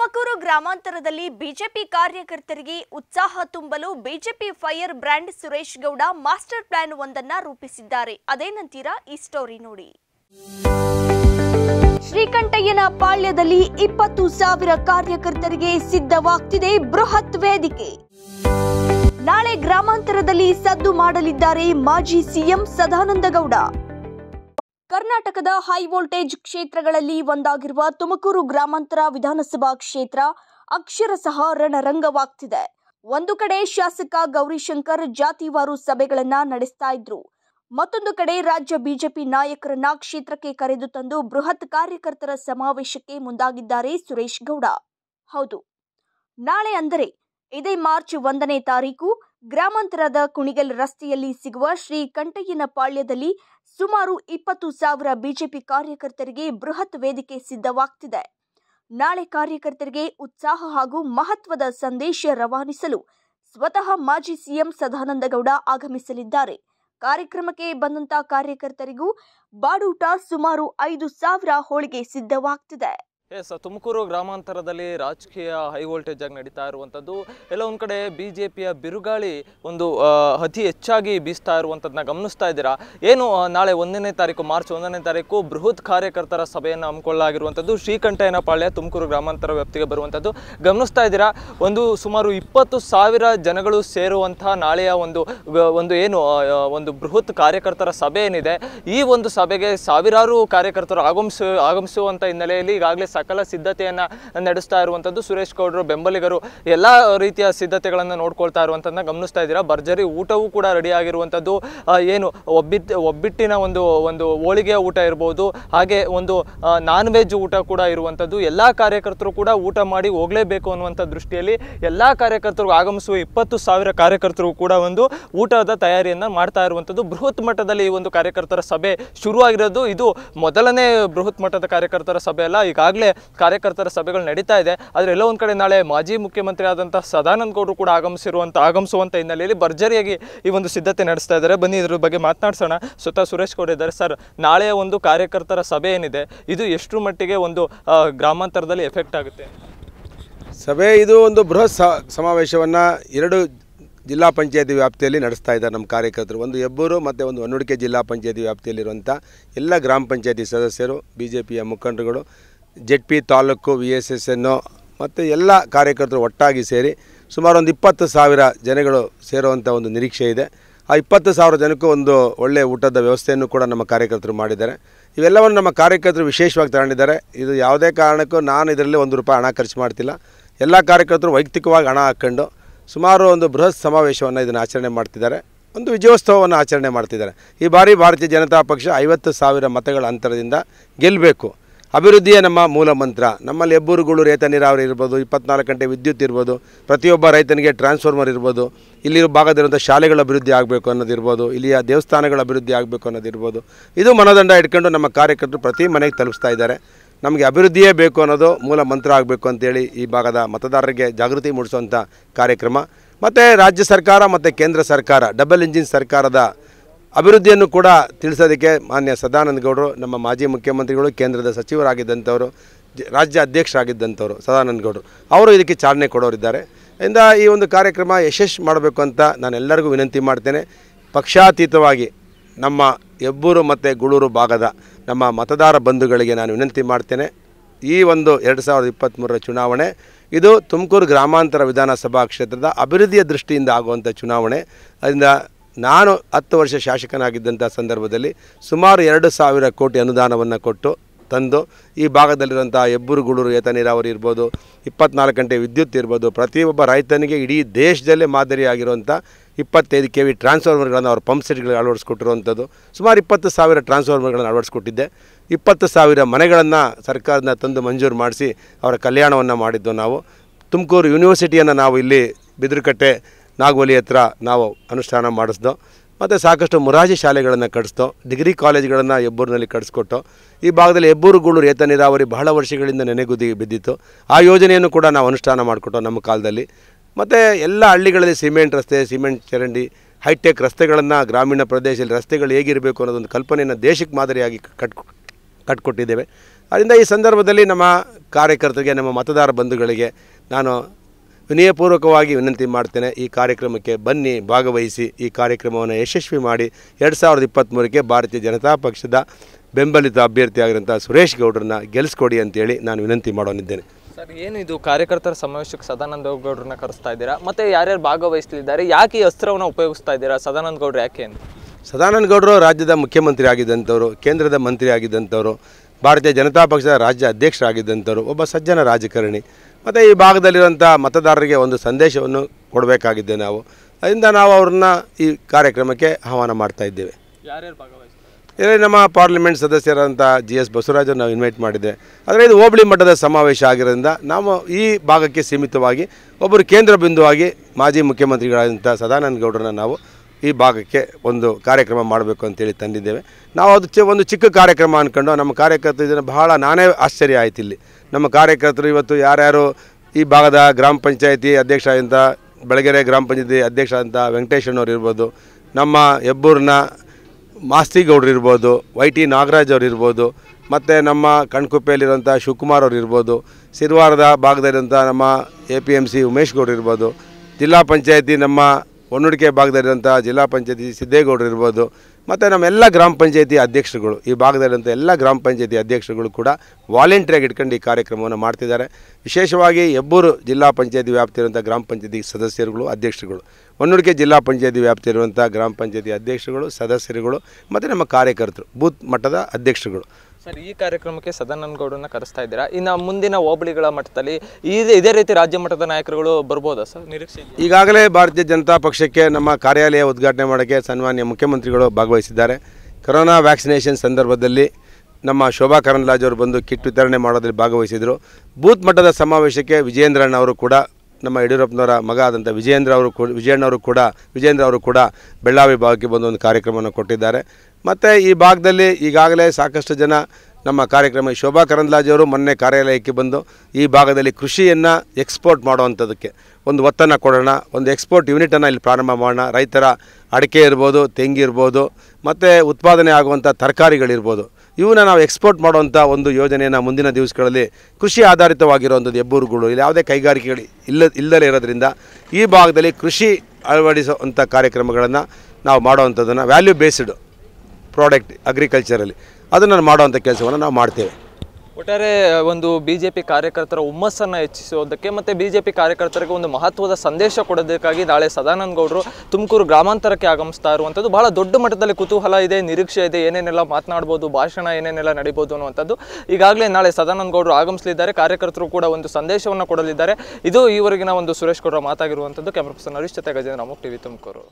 Tumakuru ಗ್ರಾಮಾಂತರದಲ್ಲಿ BJP ಕಾರ್ಯಕರ್ತರಿಗೆ ಉತ್ಸಾಹ ತುಂಬಲು BJP fire brand Suresh Gowda master plan ಒಂದನ್ನ ರೂಪಿಸಿದ್ದಾರೆ ನಂತರ ಈ ಸ್ಟೋರಿ ನೋಡಿ ಶ್ರೀಕಂಠಯ್ಯನ ಪಾಳ್ಯದಲ್ಲಿ ಇಪ್ಪತ್ತು ಸಾವಿರ ಕಾರ್ಯಕರ್ತರಿಗೆ ಸಿದ್ಧವಾಗ್ತಿದೆ ಬೃಹತ್ ವೇದಿಕೆ ನಾಳೆ ಗ್ರಾಮಾಂತರದಲ್ಲಿ ಸದ್ದು ಮಾಡಲಿದ್ದಾರೆ ಮಾಜಿ ಸಿಎಂ ಸದಾನಂದಗೌಡ ಕರ್ನಾಟಕದ ಹೈ ವೋಲ್ಟೇಜ್ ಕ್ಷೇತ್ರಗಳಲ್ಲಿ ಒಂದಾಗಿರುವ ತುಮಕೂರು ಗ್ರಾಮಾಂತರ ವಿಧಾನಸಭಾ ಕ್ಷೇತ್ರ ಅಕ್ಷರಶಃ ರಣರಂಗವಾಗ್ತಿದೆ ಒಂದು ಕಡೆ ಶಾಸಕ ಗೌರಿಶಂಕರ್ ಜಾತಿವಾರು ಸಭೆಗಳನ್ನ ನಡೆಸ್ತಾ ಇದ್ರು ಮತ್ತೊಂದು ಕಡೆ ರಾಜ್ಯ ಬಿಜೆಪಿ ನಾಯಕರನ್ನ ಕ್ಷೇತ್ರಕ್ಕೆ ಕರೆದು ತಂದು ಬೃಹತ್ ಕಾರ್ಯಕರ್ತರ ಸಮಾವೇಶಕ್ಕೆ ಮುಂದಾಗಿದ್ದಾರೆ ಸುರೇಶ್ ಗೌಡ ಹೌದು ನಾಳೆ ಅಂದರೆ ಇದೇ ಮಾರ್ಚ್ ಒಂದನೇ ತಾರೀಕು ಗ್ರಾಮಾಂತರದ ಕುಣಿಗಲ್ ರಸ್ತೆಯಲ್ಲಿ ಸಿಗುವ ಶ್ರೀ ಕಂಟಯ್ಯನ ಪಾಳ್ಯದಲ್ಲಿ ಸುಮಾರು ಇಪ್ಪತ್ತು ಸಾವಿರ ಬಿಜೆಪಿ ಕಾರ್ಯಕರ್ತರಿಗೆ ಬೃಹತ್ ವೇದಿಕೆ ಸಿದ್ಧವಾಗ್ತಿದೆ ನಾಳೆ ಕಾರ್ಯಕರ್ತರಿಗೆ ಉತ್ಸಾಹ ಹಾಗೂ ಮಹತ್ವದ ಸಂದೇಶ ರವಾನಿಸಲು ಸ್ವತಃ ಮಾಜಿ ಸಿಎಂ ಸದಾನಂದಗೌಡ ಆಗಮಿಸಲಿದ್ದಾರೆ ಕಾರ್ಯಕ್ರಮಕ್ಕೆ ಬಂದಂತ ಕಾರ್ಯಕರ್ತರಿಗೂ ಬಾಡೂಟ ಸುಮಾರು ಐದು ಸಾವಿರ ಹೋಳಿಗೆ ಸಿದ್ಧವಾಗ್ತಿದೆ ಎಸ್ ತುಮಕೂರು ಗ್ರಾಮಾಂತರದಲ್ಲಿ ರಾಜಕೀಯ ಹೈ ವೋಲ್ಟೇಜ್ ಆಗಿ ನಡೀತಾ ಇರುವಂಥದ್ದು ಎಲ್ಲ ಒಂದು ಕಡೆ ಬಿ ಜೆ ಪಿಯ ಬಿರುಗಾಳಿ ಒಂದು ಅತಿ ಹೆಚ್ಚಾಗಿ ಬೀಸ್ತಾ ಇರುವಂಥದ್ದನ್ನ ಗಮನಿಸ್ತಾ ಇದ್ದೀರಾ ಏನು ನಾಳೆ ಒಂದನೇ ತಾರೀಕು ಮಾರ್ಚ್ ಒಂದನೇ ತಾರೀಕು ಬೃಹತ್ ಕಾರ್ಯಕರ್ತರ ಸಭೆಯನ್ನು ಹಮ್ಮಿಕೊಳ್ಳಲಾಗಿರುವಂಥದ್ದು ಶ್ರೀಕಂಠಯ್ಯನಪಾಳ್ಯ ತುಮಕೂರು ಗ್ರಾಮಾಂತರ ವ್ಯಾಪ್ತಿಗೆ ಬರುವಂಥದ್ದು ಗಮನಿಸ್ತಾ ಇದ್ದೀರಾ ಒಂದು ಸುಮಾರು ಇಪ್ಪತ್ತು ಸಾವಿರ ಜನಗಳು ಸೇರುವಂಥ ನಾಳೆಯ ಒಂದು ಒಂದು ಏನು ಒಂದು ಬೃಹತ್ ಕಾರ್ಯಕರ್ತರ ಸಭೆ ಏನಿದೆ ಈ ಒಂದು ಸಭೆಗೆ ಸಾವಿರಾರು ಕಾರ್ಯಕರ್ತರು ಆಗಮಿಸ ಆಗಮಿಸುವಂಥ ಹಿನ್ನೆಲೆಯಲ್ಲಿ ಈಗಾಗಲೇ ಸಕಲ ಸಿದ್ಧತೆಯನ್ನು ನಡೆಸ್ತಾ ಇರುವಂಥದ್ದು ಸುರೇಶ್ ಗೌಡರು ಬೆಂಬಲಿಗರು ಎಲ್ಲ ರೀತಿಯ ಸಿದ್ಧತೆಗಳನ್ನು ನೋಡ್ಕೊಳ್ತಾ ಇರುವಂಥದ್ದನ್ನ ಗಮನಿಸ್ತಾ ಇದ್ದೀರಾ ಭರ್ಜರಿ ಊಟವೂ ಕೂಡ ರೆಡಿ ಆಗಿರುವಂಥದ್ದು ಏನು ಒಬ್ಬಿಟ್ಟು ಒಬ್ಬಿಟ್ಟಿನ ಒಂದು ಒಂದು ಹೋಳಿಗೆ ಊಟ ಇರ್ಬೋದು ಹಾಗೆ ಒಂದು ನಾನ್ ವೆಜ್ ಊಟ ಕೂಡ ಇರುವಂಥದ್ದು ಎಲ್ಲ ಕಾರ್ಯಕರ್ತರು ಕೂಡ ಊಟ ಮಾಡಿ ಹೋಗಲೇಬೇಕು ಅನ್ನುವಂಥ ದೃಷ್ಟಿಯಲ್ಲಿ ಎಲ್ಲ ಕಾರ್ಯಕರ್ತರು ಆಗಮಿಸುವ ಇಪ್ಪತ್ತು ಸಾವಿರ ಕಾರ್ಯಕರ್ತರು ಕೂಡ ಒಂದು ಊಟದ ತಯಾರಿಯನ್ನು ಮಾಡ್ತಾ ಇರುವಂಥದ್ದು ಬೃಹತ್ ಮಟ್ಟದಲ್ಲಿ ಈ ಒಂದು ಕಾರ್ಯಕರ್ತರ ಸಭೆ ಶುರುವಾಗಿರೋದು ಇದು ಮೊದಲನೇ ಬೃಹತ್ ಮಟ್ಟದ ಕಾರ್ಯಕರ್ತರ ಸಭೆ ಅಲ್ಲ ಈಗಾಗಲೇ ಕಾರ್ಯಕರ್ತರ ಸಭೆಗಳು ನಡೀತಾ ಇದೆ ಆದರೆ ಎಲ್ಲೋ ಒಂದು ಕಡೆ ನಾಳೆ ಮಾಜಿ ಮುಖ್ಯಮಂತ್ರಿ ಆದಂಥ ಸದಾನಂದ ಗೌಡರು ಕೂಡ ಆಗಮಿಸಿರುವಂಥ ಆಗಮಿಸುವಂಥ ಹಿನ್ನೆಲೆಯಲ್ಲಿ ಭರ್ಜರಿಯಾಗಿ ಈ ಒಂದು ಸಿದ್ಧತೆ ನಡೆಸ್ತಾ ಇದ್ದಾರೆ ಬನ್ನಿ ಇದ್ರ ಬಗ್ಗೆ ಮಾತನಾಡ್ಸೋಣ ಸುತ್ತ ಸುರೇಶ್ ಗೌಡ ಇದ್ದಾರೆ ಸರ್ ನಾಳೆ ಒಂದು ಕಾರ್ಯಕರ್ತರ ಸಭೆ ಏನಿದೆ ಇದು ಎಷ್ಟು ಮಟ್ಟಿಗೆ ಒಂದು ಗ್ರಾಮಾಂತರದಲ್ಲಿ ಎಫೆಕ್ಟ್ ಆಗುತ್ತೆ ಸಭೆ ಇದು ಒಂದು ಬೃಹತ್ ಸಮಾವೇಶವನ್ನು ಎರಡು ಜಿಲ್ಲಾ ಪಂಚಾಯತಿ ವ್ಯಾಪ್ತಿಯಲ್ಲಿ ನಡೆಸ್ತಾ ಇದ್ದಾರೆ ನಮ್ಮ ಕಾರ್ಯಕರ್ತರು ಒಂದು ಹೆಬ್ಬೂರು ಮತ್ತು ಒಂದು ಹೊನ್ನಡಿಕೆ ಜಿಲ್ಲಾ ಪಂಚಾಯತಿ ವ್ಯಾಪ್ತಿಯಲ್ಲಿರುವಂಥ ಎಲ್ಲ ಗ್ರಾಮ ಪಂಚಾಯತಿ ಸದಸ್ಯರು ಬಿ ಜೆ ಪಿಯ ಮುಖಂಡರುಗಳು Z P taluk V S S ಎನ್ನು ಮತ್ತು ಎಲ್ಲ ಕಾರ್ಯಕರ್ತರು ಒಟ್ಟಾಗಿ ಸೇರಿ ಸುಮಾರು ಒಂದು ಇಪ್ಪತ್ತು ಸಾವಿರ ಜನಗಳು ಸೇರುವಂಥ ಒಂದು ನಿರೀಕ್ಷೆ ಇದೆ ಆ ಇಪ್ಪತ್ತು ಸಾವಿರ ಜನಕ್ಕೂ ಒಂದು ಒಳ್ಳೆಯ ಊಟದ ವ್ಯವಸ್ಥೆಯನ್ನು ಕೂಡ ನಮ್ಮ ಕಾರ್ಯಕರ್ತರು ಮಾಡಿದ್ದಾರೆ ಇವೆಲ್ಲವನ್ನು ನಮ್ಮ ಕಾರ್ಯಕರ್ತರು ವಿಶೇಷವಾಗಿ ತಗೊಂಡಿದ್ದಾರೆ ಇದು ಯಾವುದೇ ಕಾರಣಕ್ಕೂ ನಾನು ಇದರಲ್ಲಿ ಒಂದು ರೂಪಾಯಿ ಹಣ ಖರ್ಚು ಮಾಡ್ತಿಲ್ಲ ಎಲ್ಲ ಕಾರ್ಯಕರ್ತರು ವೈಯಕ್ತಿಕವಾಗಿ ಹಣ ಹಾಕ್ಕೊಂಡು ಸುಮಾರು ಒಂದು ಬೃಹತ್ ಸಮಾವೇಶವನ್ನು ಇದನ್ನು ಆಚರಣೆ ಮಾಡ್ತಿದ್ದಾರೆ ಒಂದು ವಿಜಯೋತ್ಸವವನ್ನು ಆಚರಣೆ ಮಾಡ್ತಿದ್ದಾರೆ ಈ ಬಾರಿ ಭಾರತೀಯ ಜನತಾ ಪಕ್ಷ ಐವತ್ತು ಸಾವಿರ ಮತಗಳ ಅಂತರದಿಂದ ಗೆಲ್ಲಬೇಕು ಅಭಿವೃದ್ಧಿಯೇ ನಮ್ಮ ಮೂಲ ಮಂತ್ರ ನಮ್ಮಲ್ಲಿ ಹೆಬ್ಬೂರುಗಳು ರೈತ ನೀರಾವರಿ ಇರ್ಬೋದು ಇಪ್ಪತ್ನಾಲ್ಕು ಗಂಟೆ ವಿದ್ಯುತ್ ಇರ್ಬೋದು ಪ್ರತಿಯೊಬ್ಬ ರೈತನಿಗೆ ಟ್ರಾನ್ಸ್ಫಾರ್ಮರ್ ಇರ್ಬೋದು ಇಲ್ಲಿರುವ ಭಾಗದಲ್ಲಿರುವಂಥ ಶಾಲೆಗಳ ಅಭಿವೃದ್ಧಿ ಆಗಬೇಕು ಅನ್ನೋದಿರ್ಬೋದು ಇಲ್ಲಿಯ ದೇವಸ್ಥಾನಗಳ ಅಭಿವೃದ್ಧಿ ಆಗಬೇಕು ಅನ್ನೋದಿರ್ಬೋದು ಇದು ಮನದಂಡ ಇಟ್ಕೊಂಡು ನಮ್ಮ ಕಾರ್ಯಕರ್ತರು ಪ್ರತಿ ಮನೆಗೆ ತಲುಪಿಸ್ತಾ ಇದ್ದಾರೆ ನಮಗೆ ಅಭಿವೃದ್ಧಿಯೇ ಬೇಕು ಅನ್ನೋದು ಮೂಲ ಮಂತ್ರ ಆಗಬೇಕು ಅಂತೇಳಿ ಈ ಭಾಗದ ಮತದಾರರಿಗೆ ಜಾಗೃತಿ ಮೂಡಿಸುವಂಥ ಕಾರ್ಯಕ್ರಮ ಮತ್ತು ರಾಜ್ಯ ಸರ್ಕಾರ ಮತ್ತು ಕೇಂದ್ರ ಸರ್ಕಾರ ಡಬಲ್ ಇಂಜಿನ್ ಸರ್ಕಾರದ ಅಭಿವೃದ್ಧಿಯನ್ನು ಕೂಡ ತಿಳಿಸೋದಕ್ಕೆ ಮಾನ್ಯ ಸದಾನಂದ ಗೌಡರು ನಮ್ಮ ಮಾಜಿ ಮುಖ್ಯಮಂತ್ರಿಗಳು ಕೇಂದ್ರದ ಸಚಿವರಾಗಿದ್ದಂಥವರು ರಾಜ್ಯ ಅಧ್ಯಕ್ಷರಾಗಿದ್ದಂಥವರು ಸದಾನಂದ ಗೌಡರು ಅವರು ಇದಕ್ಕೆ ಚಾಲನೆ ಕೊಡೋರಿದ್ದಾರೆ ಇಂದ ಈ ಒಂದು ಕಾರ್ಯಕ್ರಮ ಯಶಸ್ಸು ಮಾಡಬೇಕು ಅಂತ ನಾನೆಲ್ಲರಿಗೂ ವಿನಂತಿ ಮಾಡ್ತೇನೆ ಪಕ್ಷಾತೀತವಾಗಿ ನಮ್ಮ ಹೆಬ್ಬೂರು ಮತ್ತು ಗುಳೂರು ಭಾಗದ ನಮ್ಮ ಮತದಾರ ಬಂಧುಗಳಿಗೆ ನಾನು ವಿನಂತಿ ಮಾಡ್ತೇನೆ ಈ ಒಂದು ಎರಡು ಸಾವಿರದ ಇಪ್ಪತ್ತ್ಮೂರರ ಚುನಾವಣೆ ಇದು ತುಮಕೂರು ಗ್ರಾಮಾಂತರ ವಿಧಾನಸಭಾ ಕ್ಷೇತ್ರದ ಅಭಿವೃದ್ಧಿಯ ದೃಷ್ಟಿಯಿಂದ ಆಗುವಂಥ ಚುನಾವಣೆ ಅದರಿಂದ ನಾನು ಹತ್ತು ವರ್ಷ ಶಾಸಕನಾಗಿದ್ದಂಥ ಸಂದರ್ಭದಲ್ಲಿ ಸುಮಾರು ಎರಡು ಸಾವಿರ ಕೋಟಿ ಅನುದಾನವನ್ನು ಕೊಟ್ಟು ತಂದು ಈ ಭಾಗದಲ್ಲಿರುವಂಥ ಗುಳೂರು ಏತ ನೀರಾವರಿ ಇರ್ಬೋದು ಇಪ್ಪತ್ನಾಲ್ಕು ಗಂಟೆ ವಿದ್ಯುತ್ ಇರ್ಬೋದು ಪ್ರತಿಯೊಬ್ಬ ರೈತನಿಗೆ ಇಡೀ ದೇಶದಲ್ಲೇ ಮಾದರಿಯಾಗಿರುವಂಥ ಇಪ್ಪತ್ತೈದು ಕೆ ವಿ ಟ್ರಾನ್ಸ್ಫಾರ್ಮರ್ಗಳನ್ನು ಅವ್ರ ಪಂಪ್ ಸೆಟ್ಗಳಿಗೆ ಅಳವಡಿಸ್ಕೊಟ್ಟಿರುವಂಥದ್ದು ಸುಮಾರು ಇಪ್ಪತ್ತು ಸಾವಿರ ಟ್ರಾನ್ಸ್ಫಾರ್ಮರ್ಗಳನ್ನು ಅಳವಡಿಸ್ಕೊಟ್ಟಿದ್ದೆ ಇಪ್ಪತ್ತು ಸಾವಿರ ಮನೆಗಳನ್ನು ಸರ್ಕಾರದಿಂದ ತಂದು ಮಂಜೂರು ಮಾಡಿಸಿ ಅವರ ಕಲ್ಯಾಣವನ್ನು ಮಾಡಿದ್ದು ನಾವು ತುಮಕೂರು ಯೂನಿವರ್ಸಿಟಿಯನ್ನು ನಾವು ಇಲ್ಲಿ ಬಿದಿರುಕಟ್ಟೆ ನಾಗೋಲಿ ಹತ್ರ ನಾವು ಅನುಷ್ಠಾನ ಮಾಡಿಸ್ದೋ ಮತ್ತು ಸಾಕಷ್ಟು ಮುರಾಜಿ ಶಾಲೆಗಳನ್ನು ಕಡಿಸ್ತೋ ಡಿಗ್ರಿ ಕಾಲೇಜ್ಗಳನ್ನು ಹೆಬ್ಬೂರಿನಲ್ಲಿ ಕಡಿಸ್ಕೊಟ್ಟು ಈ ಭಾಗದಲ್ಲಿ ಹೆಬ್ಬೂರು ಹೆಬ್ಬೂರುಗಳು ಏತ ನೀರಾವರಿ ಬಹಳ ವರ್ಷಗಳಿಂದ ನೆನೆಗುದಿ ಬಿದ್ದಿತ್ತು ಆ ಯೋಜನೆಯನ್ನು ಕೂಡ ನಾವು ಅನುಷ್ಠಾನ ಮಾಡಿಕೊಟ್ಟೋ ನಮ್ಮ ಕಾಲದಲ್ಲಿ ಮತ್ತು ಎಲ್ಲ ಹಳ್ಳಿಗಳಲ್ಲಿ ಸಿಮೆಂಟ್ ರಸ್ತೆ ಸಿಮೆಂಟ್ ಚರಂಡಿ ಹೈಟೆಕ್ ರಸ್ತೆಗಳನ್ನು ಗ್ರಾಮೀಣ ಪ್ರದೇಶದಲ್ಲಿ ರಸ್ತೆಗಳು ಹೇಗಿರಬೇಕು ಅನ್ನೋದೊಂದು ಕಲ್ಪನೆಯನ್ನು ದೇಶಕ್ಕೆ ಮಾದರಿಯಾಗಿ ಕಟ್ ಕಟ್ಕೊಟ್ಟಿದ್ದೇವೆ ಅದರಿಂದ ಈ ಸಂದರ್ಭದಲ್ಲಿ ನಮ್ಮ ಕಾರ್ಯಕರ್ತರಿಗೆ ನಮ್ಮ ಮತದಾರ ಬಂಧುಗಳಿಗೆ ನಾನು ವಿನಯಪೂರ್ವಕವಾಗಿ ವಿನಂತಿ ಮಾಡ್ತೇನೆ ಈ ಕಾರ್ಯಕ್ರಮಕ್ಕೆ ಬನ್ನಿ ಭಾಗವಹಿಸಿ ಈ ಕಾರ್ಯಕ್ರಮವನ್ನು ಯಶಸ್ವಿ ಮಾಡಿ ಎರಡು ಸಾವಿರದ ಇಪ್ಪತ್ತ್ಮೂರಕ್ಕೆ ಭಾರತೀಯ ಜನತಾ ಪಕ್ಷದ ಬೆಂಬಲಿತ ಅಭ್ಯರ್ಥಿಯಾಗಿರುವಂಥ ಸುರೇಶ್ ಗೌಡ್ರನ್ನ ಗೆಲ್ಲಿಸ್ಕೊಡಿ ಅಂತೇಳಿ ನಾನು ವಿನಂತಿ ಮಾಡೋನಿದ್ದೇನೆ ಸರ್ ಏನು ಇದು ಕಾರ್ಯಕರ್ತರ ಸಮಾವೇಶಕ್ಕೆ ಸದಾನಂದ ಗೌಡ್ರನ್ನ ಕರೆಸ್ತಾ ಇದ್ದೀರಾ ಮತ್ತು ಯಾರ್ಯಾರು ಭಾಗವಹಿಸಲಿದ್ದಾರೆ ಯಾಕೆ ಈ ಅಸ್ತ್ರವನ್ನು ಉಪಯೋಗಿಸ್ತಾ ಇದ್ದೀರಾ ಸದಾನಂದ ಗೌಡ್ರು ಯಾಕೆ ಅಂತ ಸದಾನಂದ ಗೌಡರು ರಾಜ್ಯದ ಮುಖ್ಯಮಂತ್ರಿ ಆಗಿದ್ದಂಥವರು ಕೇಂದ್ರದ ಮಂತ್ರಿ ಆಗಿದ್ದಂಥವರು ಭಾರತೀಯ ಜನತಾ ಪಕ್ಷದ ರಾಜ್ಯ ಅಧ್ಯಕ್ಷರಾಗಿದ್ದಂಥವರು ಒಬ್ಬ ಸಜ್ಜನ ರಾಜಕಾರಣಿ ಮತ್ತು ಈ ಭಾಗದಲ್ಲಿರುವಂಥ ಮತದಾರರಿಗೆ ಒಂದು ಸಂದೇಶವನ್ನು ಕೊಡಬೇಕಾಗಿದೆ ನಾವು ಅದರಿಂದ ನಾವು ಅವ್ರನ್ನ ಈ ಕಾರ್ಯಕ್ರಮಕ್ಕೆ ಆಹ್ವಾನ ಮಾಡ್ತಾ ಇದ್ದೇವೆ ಇದರಲ್ಲಿ ನಮ್ಮ ಪಾರ್ಲಿಮೆಂಟ್ ಸದಸ್ಯರಾದಂಥ ಜಿ ಎಸ್ ಬಸವರಾಜನ್ನು ನಾವು ಇನ್ವೈಟ್ ಮಾಡಿದ್ದೆ ಆದರೆ ಇದು ಹೋಬಳಿ ಮಟ್ಟದ ಸಮಾವೇಶ ಆಗಿರೋದ್ರಿಂದ ನಾವು ಈ ಭಾಗಕ್ಕೆ ಸೀಮಿತವಾಗಿ ಒಬ್ಬರು ಕೇಂದ್ರ ಬಿಂದುವಾಗಿ ಮಾಜಿ ಮುಖ್ಯಮಂತ್ರಿಗಳಾದಂಥ ಸದಾನಂದ ಗೌಡರನ್ನ ನಾವು ಈ ಭಾಗಕ್ಕೆ ಒಂದು ಕಾರ್ಯಕ್ರಮ ಮಾಡಬೇಕು ಅಂತೇಳಿ ತಂದಿದ್ದೇವೆ ನಾವು ಅದು ಒಂದು ಚಿಕ್ಕ ಕಾರ್ಯಕ್ರಮ ಅಂದ್ಕೊಂಡು ನಮ್ಮ ಕಾರ್ಯಕರ್ತ ಇದನ್ನು ಬಹಳ ನಾನೇ ಆಶ್ಚರ್ಯ ಆಯಿತು ಇಲ್ಲಿ ನಮ್ಮ ಕಾರ್ಯಕರ್ತರು ಇವತ್ತು ಯಾರ್ಯಾರು ಈ ಭಾಗದ ಗ್ರಾಮ ಪಂಚಾಯಿತಿ ಅಧ್ಯಕ್ಷ ಅಂತ ಬೆಳಗೆರೆ ಗ್ರಾಮ ಪಂಚಾಯತಿ ಅಧ್ಯಕ್ಷ ಅಂತ ವೆಂಕಟೇಶಣ್ಣವ್ರು ಇರ್ಬೋದು ನಮ್ಮ ಹೆಬ್ಬೂರಿನ ಮಾಸ್ತಿಗೌಡ್ರು ಇರ್ಬೋದು ವೈ ಟಿ ನಾಗರಾಜ್ ಅವ್ರು ಇರ್ಬೋದು ಮತ್ತು ನಮ್ಮ ಕಣ್ಕುಪ್ಪೆಯಲ್ಲಿರುವಂಥ ಶಿವಕುಮಾರ್ ಅವ್ರು ಇರ್ಬೋದು ಸಿರ್ವಾರದ ಭಾಗದಲ್ಲಿರುವಂಥ ನಮ್ಮ A P M C Umesh ಗೌಡ್ರು ಇರ್ಬೋದು ಜಿಲ್ಲಾ ಪಂಚಾಯಿತಿ ನಮ್ಮ ಹೊನ್ನಡಿಕೆ ಭಾಗದಲ್ಲಿರುವಂಥ ಜಿಲ್ಲಾ ಪಂಚಾಯತಿ ಸಿದ್ದೇಗೌಡರು ಇರ್ಬೋದು ಮತ್ತು ನಮ್ಮೆಲ್ಲ ಗ್ರಾಮ ಪಂಚಾಯತಿ ಅಧ್ಯಕ್ಷರುಗಳು ಈ ಭಾಗದಲ್ಲಿರುವಂಥ ಎಲ್ಲ ಗ್ರಾಮ ಪಂಚಾಯತಿ ಅಧ್ಯಕ್ಷರುಗಳು ಕೂಡ ವಾಲಂಟಿಯರಾಗಿ ಇಟ್ಕೊಂಡು ಈ ಕಾರ್ಯಕ್ರಮವನ್ನು ಮಾಡ್ತಿದ್ದಾರೆ ವಿಶೇಷವಾಗಿ ಹೆಬ್ಬೂರು ಜಿಲ್ಲಾ ಪಂಚಾಯತಿ ವ್ಯಾಪ್ತಿರುವಂಥ ಗ್ರಾಮ ಪಂಚಾಯತಿ ಸದಸ್ಯರುಗಳು ಅಧ್ಯಕ್ಷರುಗಳು ಒನ್ನುಡಿಕೆ ಜಿಲ್ಲಾ ಪಂಚಾಯತಿ ಇರುವಂಥ ಗ್ರಾಮ ಪಂಚಾಯತಿ ಅಧ್ಯಕ್ಷರುಗಳು ಸದಸ್ಯರುಗಳು ಮತ್ತು ನಮ್ಮ ಕಾರ್ಯಕರ್ತರು ಬೂತ್ ಮಟ್ಟದ ಅಧ್ಯಕ್ಷರುಗಳು ಸರ್ ಈ ಕಾರ್ಯಕ್ರಮಕ್ಕೆ ಗೌಡನ್ನ ಕರೆಸ್ತಾ ಇದ್ದೀರಾ ಇನ್ನು ಮುಂದಿನ ಹೋಬಳಿಗಳ ಮಟ್ಟದಲ್ಲಿ ಈ ಇದೇ ರೀತಿ ರಾಜ್ಯ ಮಟ್ಟದ ನಾಯಕರುಗಳು ಬರ್ಬೋದಾ ಸರ್ ನಿರೀಕ್ಷೆ ಈಗಾಗಲೇ ಭಾರತೀಯ ಜನತಾ ಪಕ್ಷಕ್ಕೆ ನಮ್ಮ ಕಾರ್ಯಾಲಯ ಉದ್ಘಾಟನೆ ಮಾಡೋಕ್ಕೆ ಸನ್ಮಾನ್ಯ ಮುಖ್ಯಮಂತ್ರಿಗಳು ಭಾಗವಹಿಸಿದ್ದಾರೆ ಕೊರೋನಾ ವ್ಯಾಕ್ಸಿನೇಷನ್ ಸಂದರ್ಭದಲ್ಲಿ ನಮ್ಮ ಶೋಭಾ ಕರಂದ್ಲಾಜ್ ಅವರು ಬಂದು ಕಿಟ್ ವಿತರಣೆ ಮಾಡೋದ್ರಲ್ಲಿ ಭಾಗವಹಿಸಿದರು ಬೂತ್ ಮಟ್ಟದ ಸಮಾವೇಶಕ್ಕೆ ವಿಜಯೇಂದ್ರಣ್ಣ ಅವರು ಕೂಡ ನಮ್ಮ ಯಡಿಯೂರಪ್ಪನವರ ಮಗ ಆದಂಥ ವಿಜಯೇಂದ್ರ ಅವರು ಕೂಡ ವಿಜಯಣ್ಣವರು ಕೂಡ ವಿಜಯೇಂದ್ರ ಅವರು ಕೂಡ ಬೆಳ್ಳಾವಿ ಭಾಗಕ್ಕೆ ಬಂದು ಒಂದು ಕಾರ್ಯಕ್ರಮವನ್ನು ಕೊಟ್ಟಿದ್ದಾರೆ ಮತ್ತು ಈ ಭಾಗದಲ್ಲಿ ಈಗಾಗಲೇ ಸಾಕಷ್ಟು ಜನ ನಮ್ಮ ಕಾರ್ಯಕ್ರಮ ಶೋಭಾ ಕರಂದ್ಲಾಜೆಯವರು ಮೊನ್ನೆ ಕಾರ್ಯಾಲಯಕ್ಕೆ ಬಂದು ಈ ಭಾಗದಲ್ಲಿ ಕೃಷಿಯನ್ನು ಎಕ್ಸ್ಪೋರ್ಟ್ ಮಾಡುವಂಥದ್ದಕ್ಕೆ ಒಂದು ಒತ್ತನ್ನು ಕೊಡೋಣ ಒಂದು ಎಕ್ಸ್ಪೋರ್ಟ್ ಯೂನಿಟನ್ನು ಇಲ್ಲಿ ಪ್ರಾರಂಭ ಮಾಡೋಣ ರೈತರ ಅಡಿಕೆ ಇರ್ಬೋದು ತೆಂಗಿರ್ಬೋದು ಮತ್ತು ಉತ್ಪಾದನೆ ಆಗುವಂಥ ತರಕಾರಿಗಳಿರ್ಬೋದು ಇವನ್ನ ನಾವು ಎಕ್ಸ್ಪೋರ್ಟ್ ಮಾಡುವಂಥ ಒಂದು ಯೋಜನೆಯನ್ನು ಮುಂದಿನ ದಿವಸಗಳಲ್ಲಿ ಕೃಷಿ ಆಧಾರಿತವಾಗಿರುವಂಥದ್ದು ಹೆಬ್ಬೂರುಗಳು ಇಲ್ಲಿ ಯಾವುದೇ ಕೈಗಾರಿಕೆಗಳು ಇಲ್ಲ ಇಲ್ಲದೇ ಇರೋದರಿಂದ ಈ ಭಾಗದಲ್ಲಿ ಕೃಷಿ ಅಳವಡಿಸುವಂಥ ಕಾರ್ಯಕ್ರಮಗಳನ್ನು ನಾವು ಮಾಡುವಂಥದ್ದನ್ನು ವ್ಯಾಲ್ಯೂ ಬೇಸ್ಡು ಪ್ರಾಡಕ್ಟ್ ಅಗ್ರಿಕಲ್ಚರಲ್ಲಿ ಅದನ್ನು ಮಾಡುವಂಥ ಕೆಲಸವನ್ನು ನಾವು ಮಾಡ್ತೇವೆ ಒಟ್ಟಾರೆ ಒಂದು ಬಿ ಜೆ ಪಿ ಕಾರ್ಯಕರ್ತರ ಹುಮ್ಮಸ್ಸನ್ನು ಹೆಚ್ಚಿಸುವುದಕ್ಕೆ ಮತ್ತು ಬಿ ಜೆ ಪಿ ಕಾರ್ಯಕರ್ತರಿಗೆ ಒಂದು ಮಹತ್ವದ ಸಂದೇಶ ಕೊಡೋದಕ್ಕಾಗಿ ನಾಳೆ ಸದಾನಂದ ಗೌಡರು ತುಮಕೂರು ಗ್ರಾಮಾಂತರಕ್ಕೆ ಆಗಮಿಸ್ತಾ ಇರುವಂಥದ್ದು ಭಾಳ ದೊಡ್ಡ ಮಟ್ಟದಲ್ಲಿ ಕುತೂಹಲ ಇದೆ ನಿರೀಕ್ಷೆ ಇದೆ ಏನೇನೆಲ್ಲ ಮಾತನಾಡ್ಬೋದು ಭಾಷಣ ಏನೇನೆಲ್ಲ ನಡಿಬೋದು ಅನ್ನುವಂಥದ್ದು ಈಗಾಗಲೇ ನಾಳೆ ಸದಾನಂದ ಗೌಡರು ಆಗಮಿಸಲಿದ್ದಾರೆ ಕಾರ್ಯಕರ್ತರು ಕೂಡ ಒಂದು ಸಂದೇಶವನ್ನು ಕೊಡಲಿದ್ದಾರೆ ಇದು ಈವರೆಗಿನ ಒಂದು ಸುರೇಶ್ ಗೌಡರ ಮಾತಾಗಿರುವಂಥದ್ದು ಕ್ಯಾಮ್ರಾ ಪರ್ಸನ್ ಹರೀಶ್ ಜೊತೆ ಗಜೇಂದ್ರ ಅಮುಕ್ ಟಿವಿ ತುಮಕೂರು